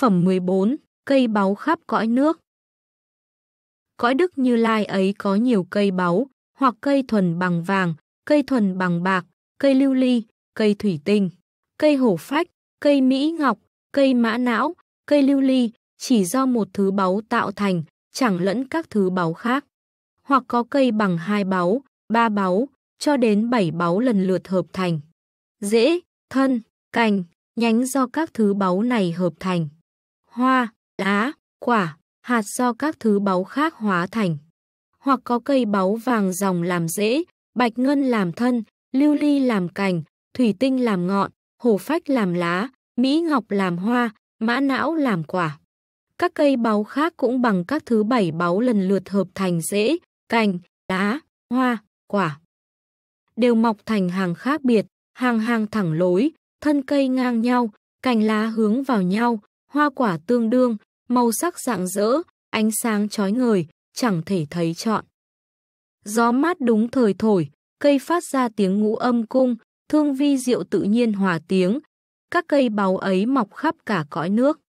Phẩm 14, cây báu khắp cõi nước. Cõi Đức Như Lai ấy có nhiều cây báu, hoặc cây thuần bằng vàng, cây thuần bằng bạc, cây lưu ly, cây thủy tinh, cây hổ phách, cây mỹ ngọc, cây mã não, cây lưu ly, chỉ do một thứ báu tạo thành, chẳng lẫn các thứ báu khác. Hoặc có cây bằng hai báu, ba báu, cho đến bảy báu lần lượt hợp thành. Dễ, thân, cành, nhánh do các thứ báu này hợp thành hoa, lá, quả, hạt do các thứ báu khác hóa thành. Hoặc có cây báu vàng dòng làm rễ, bạch ngân làm thân, lưu ly làm cành, thủy tinh làm ngọn, hổ phách làm lá, mỹ ngọc làm hoa, mã não làm quả. Các cây báu khác cũng bằng các thứ bảy báu lần lượt hợp thành rễ, cành, lá, hoa, quả. Đều mọc thành hàng khác biệt, hàng hàng thẳng lối, thân cây ngang nhau, cành lá hướng vào nhau, hoa quả tương đương, màu sắc rạng rỡ, ánh sáng chói ngời, chẳng thể thấy chọn. Gió mát đúng thời thổi, cây phát ra tiếng ngũ âm cung, thương vi diệu tự nhiên hòa tiếng, các cây báu ấy mọc khắp cả cõi nước.